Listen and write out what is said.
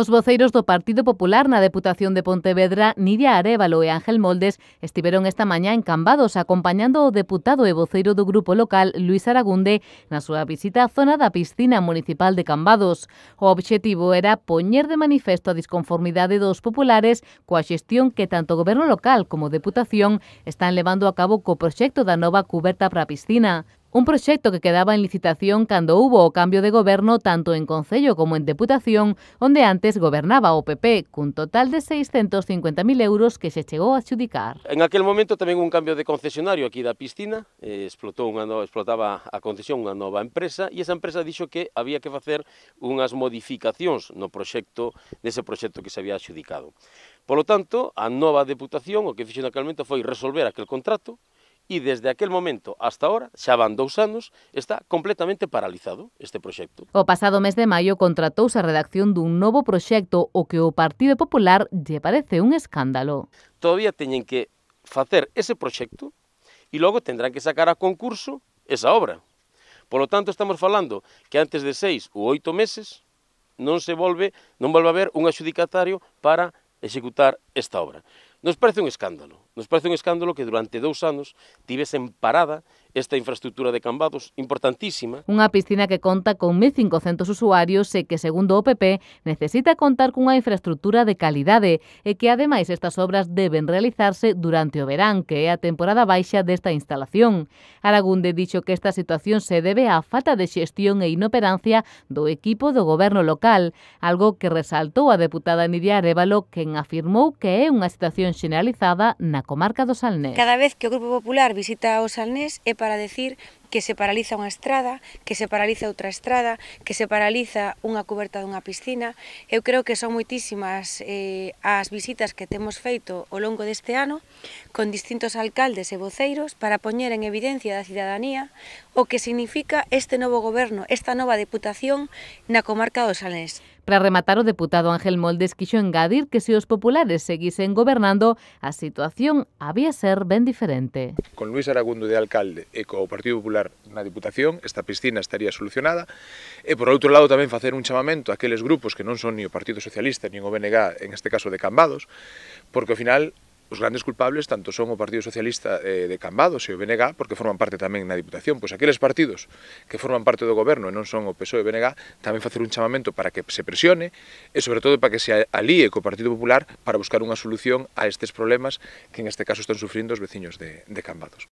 Os voceiros do Partido Popular na Deputación de Pontevedra, Nidia Arevalo e Ángel Moldes, estiveron esta mañá en Cambados acompañando o deputado e voceiro do grupo local, Luis Aragunde, na súa visita á zona da piscina municipal de Cambados. O obxectivo era poñer de manifesto a disconformidade dos populares coa xestión que tanto o goberno local como deputación están levando a cabo co proxecto da nova cuberta para a piscina un proxecto que quedaba en licitación cando hubo o cambio de goberno tanto en Concello como en Deputación, onde antes gobernaba o PP, cun total de 650.000 euros que se chegou a adjudicar. En aquel momento tamén un cambio de concesionario aquí da piscina, eh, explotou unha no, explotaba a concesión unha nova empresa e esa empresa dixo que había que facer unhas modificacións no proxecto dese proxecto que se había adjudicado. Por lo tanto, a nova deputación o que fixo naquel momento foi resolver aquel contrato, e desde aquel momento hasta ahora, xa van dous anos, está completamente paralizado este proxecto. O pasado mes de maio contratouse a redacción dun novo proxecto o que o Partido Popular lle parece un escándalo. Todavía teñen que facer ese proxecto e logo tendrán que sacar a concurso esa obra. Por lo tanto, estamos falando que antes de seis ou oito meses non se volve, non volve a haber un adxudicatario para executar esta obra. Nos parece un escándalo, nos parece un escándalo que durante dous anos tivesen parada esta infraestructura de Cambados importantísima. Unha piscina que conta con 1.500 usuarios e que, segundo o PP, necesita contar cunha infraestructura de calidade e que, ademais, estas obras deben realizarse durante o verán, que é a temporada baixa desta instalación. Aragunde dixo que esta situación se debe á falta de xestión e inoperancia do equipo do goberno local, algo que resaltou a deputada Nidia Arevalo, quen afirmou que é unha situación xeneralizada na comarca do Salnés. Cada vez que o Grupo Popular visita o Salnés é para decir que se paraliza unha estrada, que se paraliza outra estrada, que se paraliza unha coberta dunha piscina. Eu creo que son moitísimas eh, as visitas que temos feito ao longo deste ano con distintos alcaldes e voceiros para poñer en evidencia da cidadanía o que significa este novo goberno, esta nova deputación na comarca do Salés. Para rematar, o deputado Ángel Moldes quixo engadir que se os populares seguisen gobernando, a situación había ser ben diferente. Con Luis Aragundo de alcalde e co Partido Popular entrar na Diputación, esta piscina estaría solucionada, e por outro lado tamén facer un chamamento a aqueles grupos que non son ni o Partido Socialista, ni o BNG, en este caso de Cambados, porque ao final os grandes culpables tanto son o Partido Socialista eh, de Cambados e o BNG, porque forman parte tamén na Diputación. Pois aqueles partidos que forman parte do goberno e non son o PSOE e o BNG, tamén facer un chamamento para que se presione e sobre todo para que se alíe co Partido Popular para buscar unha solución a estes problemas que en este caso están sufrindo os veciños de, de Cambados.